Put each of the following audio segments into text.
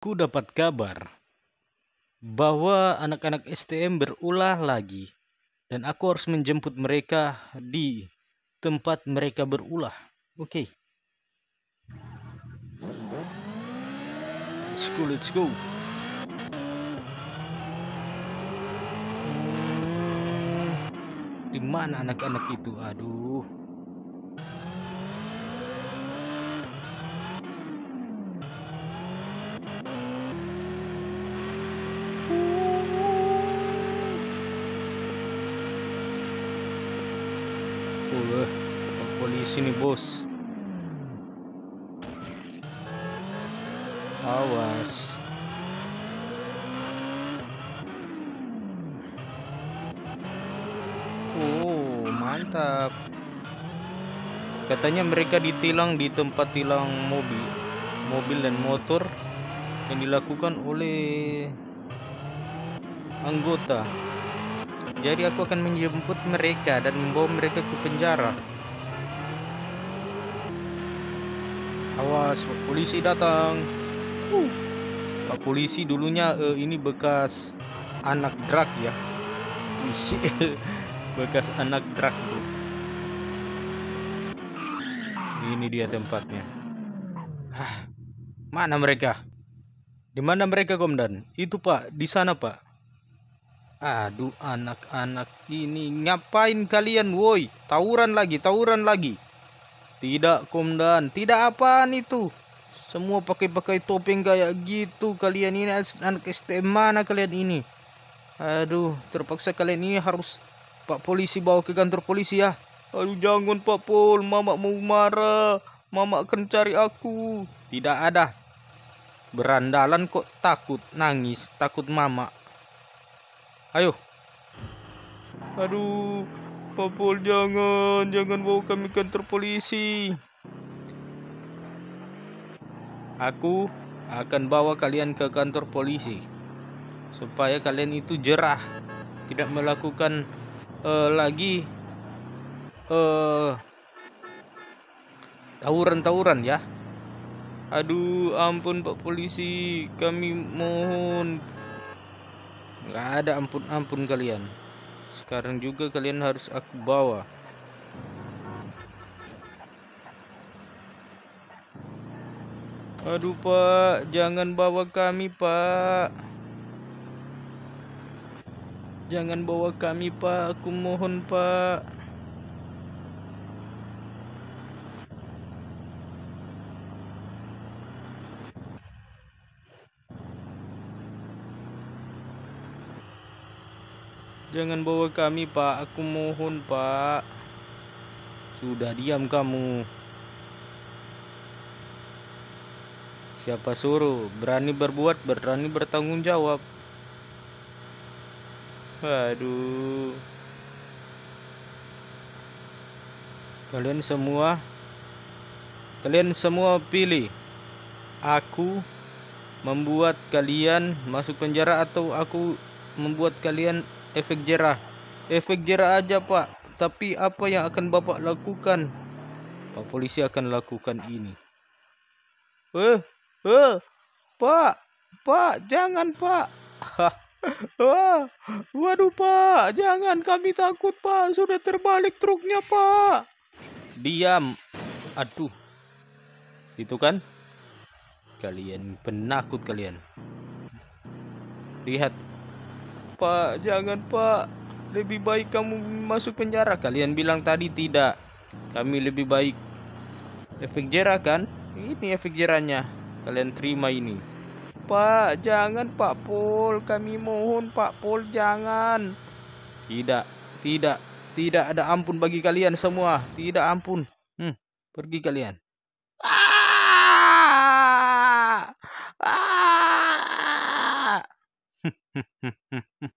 ku dapat kabar bahwa anak-anak STM berulah lagi dan aku harus menjemput mereka di tempat mereka berulah. Oke. Okay. Let's go, let's go. Di mana anak-anak itu? Aduh. Uh, polisi nih bos. Awas. Oh, mantap. Katanya mereka ditilang di tempat tilang mobil, mobil dan motor yang dilakukan oleh anggota jadi aku akan menjemput mereka dan membawa mereka ke penjara. Awas, polisi datang. Uh. Pak polisi dulunya uh, ini bekas anak drag ya. bekas anak drag itu. Ini dia tempatnya. Hah, mana mereka? Di mana mereka, Komandan? Itu Pak, di sana Pak. Aduh anak-anak ini ngapain kalian woi? Tawuran lagi, tawuran lagi. Tidak Komdan, tidak apaan itu. Semua pakai-pakai topeng kayak gitu kalian ini anak STM mana kalian ini? Aduh, terpaksa kalian ini harus Pak polisi bawa ke kantor polisi ya. Aduh jangan Pak Pol, Mama mau marah. Mama akan cari aku. Tidak ada. Berandalan kok takut nangis, takut mama. Ayo. Aduh, Popol jangan, jangan bawa kami ke kantor polisi. Aku akan bawa kalian ke kantor polisi supaya kalian itu jerah, tidak melakukan uh, lagi tawuran eh, tawuran-tawuran ya. Aduh, ampun Pak polisi, kami mohon nggak ada ampun-ampun kalian sekarang juga kalian harus aku bawa aduh pak jangan bawa kami pak jangan bawa kami pak aku mohon pak Jangan bawa kami, Pak. Aku mohon, Pak. Sudah diam kamu. Siapa suruh? Berani berbuat, berani bertanggung jawab. Aduh. Kalian semua Kalian semua pilih Aku Membuat kalian masuk penjara atau aku Membuat kalian efek jerah. Efek jerah aja pak. Tapi apa yang akan bapak lakukan? Pak polisi akan lakukan ini. Eh, eh, pak, pak, jangan pak. Wah, waduh pak, jangan kami takut pak, sudah terbalik truknya pak. Diam, aduh, itu kan? Kalian penakut kalian. Lihat, pak jangan pak lebih baik kamu masuk penjara kalian bilang tadi tidak kami lebih baik efek jerakan kan ini efek jeranya kalian terima ini pak jangan pak pol kami mohon pak pol jangan tidak tidak tidak ada ampun bagi kalian semua tidak ampun hmm, pergi kalian ah!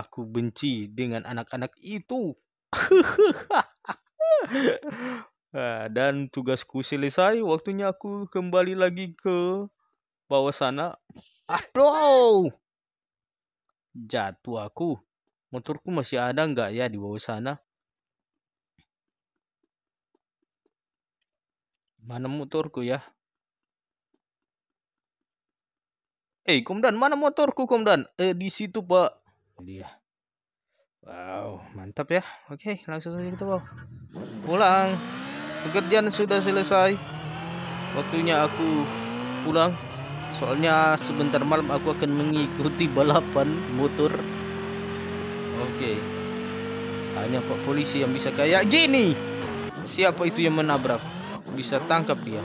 Aku benci dengan anak-anak itu. Ah, dan tugasku selesai, waktunya aku kembali lagi ke bawah sana. Aduh! Jatuh aku. Motorku masih ada nggak ya di bawah sana? Mana motorku ya? Eh, Komdan, mana motorku, Komdan? Eh, di situ, Pak. Dia. Wow, mantap ya. Oke, langsung saja kita, bawa. Pulang. Pekerjaan sudah selesai. Waktunya aku pulang. Soalnya sebentar malam aku akan mengikuti balapan motor. Oke. Hanya Pak polisi yang bisa kayak gini. Siapa itu yang menabrak? Bisa tangkap dia.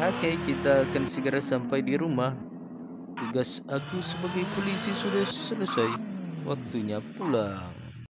Oke, okay, kita akan segera sampai di rumah. Tugas aku sebagai polisi sudah selesai. Waktunya pulang.